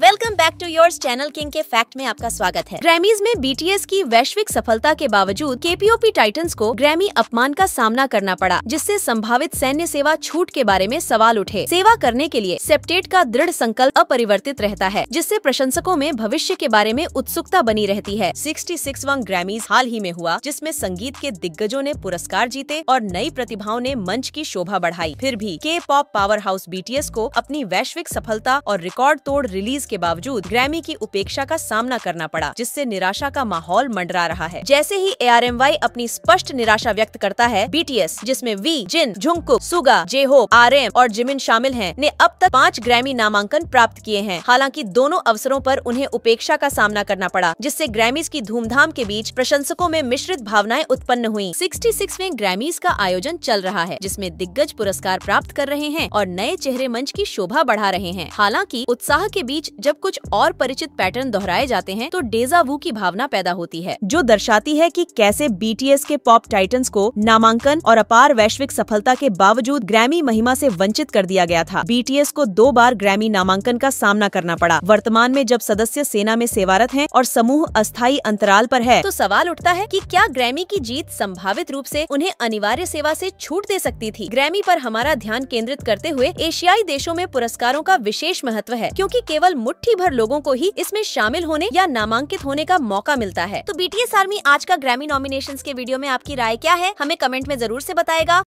welcome back to your channel king के fact में आपका स्वागत है ग्रैमीज में बीटीएस की वैश्विक सफलता के बावजूद केपीओपी टाइटंस को ग्रैमी अपमान का सामना करना पड़ा जिससे संभावित सैन्य सेवा छूट के बारे में सवाल उठे सेवा करने के लिए सेप्टेट का दृढ़ संकल्प अपरिवर्तित रहता है जिससे प्रशंसकों में भविष्य के बारे में उत्सुकता बनी रहती है सिक्सटी सिक्स ग्रैमीज हाल ही में हुआ जिसमे संगीत के दिग्गजों ने पुरस्कार जीते और नई प्रतिभाओं ने मंच की शोभा बढ़ाई फिर भी के पॉप पावर हाउस बीटीएस को अपनी वैश्विक सफलता और रिकॉर्ड तोड़ रिलीज के बावजूद ग्रैमी की उपेक्षा का सामना करना पड़ा जिससे निराशा का माहौल मंडरा रहा है जैसे ही ए अपनी स्पष्ट निराशा व्यक्त करता है बीटीएस जिसमें V Jin Jungkook Suga J hope R और जिमिन शामिल हैं ने अब तक पाँच ग्रैमी नामांकन प्राप्त किए हैं हालांकि दोनों अवसरों पर उन्हें उपेक्षा का सामना करना पड़ा जिससे ग्रैमीज की धूमधाम के बीच प्रशंसकों में मिश्रित भावनाएं उत्पन्न हुई सिक्सटी सिक्सवें ग्रैमीज का आयोजन चल रहा है जिसमे दिग्गज पुरस्कार प्राप्त कर रहे हैं और नए चेहरे मंच की शोभा बढ़ा रहे हैं हालांकि उत्साह के बीच जब कुछ और परिचित पैटर्न दोहराए जाते हैं तो डेजा वू की भावना पैदा होती है जो दर्शाती है कि कैसे बीटीएस के पॉप टाइटंस को नामांकन और अपार वैश्विक सफलता के बावजूद ग्रैमी महिमा से वंचित कर दिया गया था बीटीएस को दो बार ग्रैमी नामांकन का सामना करना पड़ा वर्तमान में जब सदस्य सेना में सेवारत है और समूह अस्थायी अंतराल पर है तो सवाल उठता है कि क्या ग्रैमी की जीत संभावित रूप से उन्हें अनिवार्य सेवा से छूट दे सकती थी ग्रैमी पर हमारा ध्यान केंद्रित करते हुए एशियाई देशों में पुरस्कारों का विशेष महत्व है क्योंकि केवल मुट्ठी भर लोगों को ही इसमें शामिल होने या नामांकित होने का मौका मिलता है तो बीटीएस आर्मी आज का ग्रैमी नॉमिनेशन के वीडियो में आपकी राय क्या है हमें कमेंट में जरूर ऐसी बताएगा